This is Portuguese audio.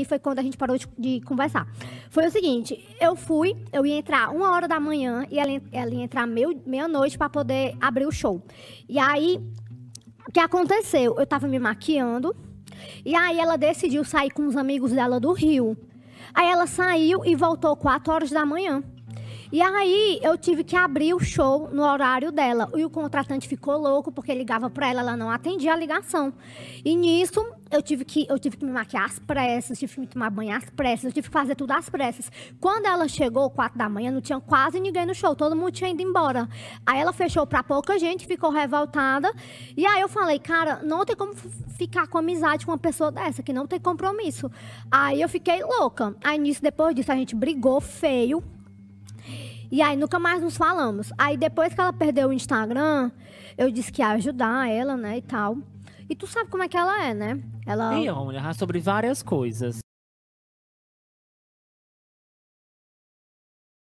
e foi quando a gente parou de, de, conversar. Foi o seguinte, eu fui, eu ia entrar uma hora da manhã e ela, ela ia entrar meia-noite para poder abrir o show. E aí, o que aconteceu? Eu estava me maquiando e aí ela decidiu sair com os amigos dela do Rio. Aí ela saiu e voltou quatro horas da manhã. E aí eu tive que abrir o show no horário dela. E o contratante ficou louco porque ligava para ela, ela não atendia a ligação. E nisso eu tive que eu tive que me maquiar às pressas, tive que me tomar banho às pressas, eu tive que fazer tudo às pressas. Quando ela chegou, quatro da manhã, não tinha quase ninguém no show, todo mundo tinha ido embora. Aí ela fechou para pouca gente, ficou revoltada. E aí eu falei, cara, não tem como ficar com amizade com uma pessoa dessa que não tem compromisso. Aí eu fiquei louca. Aí nisso depois disso a gente brigou feio e aí nunca mais nos falamos. Aí depois que ela perdeu o Instagram, eu disse que ia ajudar ela, né, e tal. E tu sabe como é que ela é, né? Ela. E é uma mulher sobre várias coisas.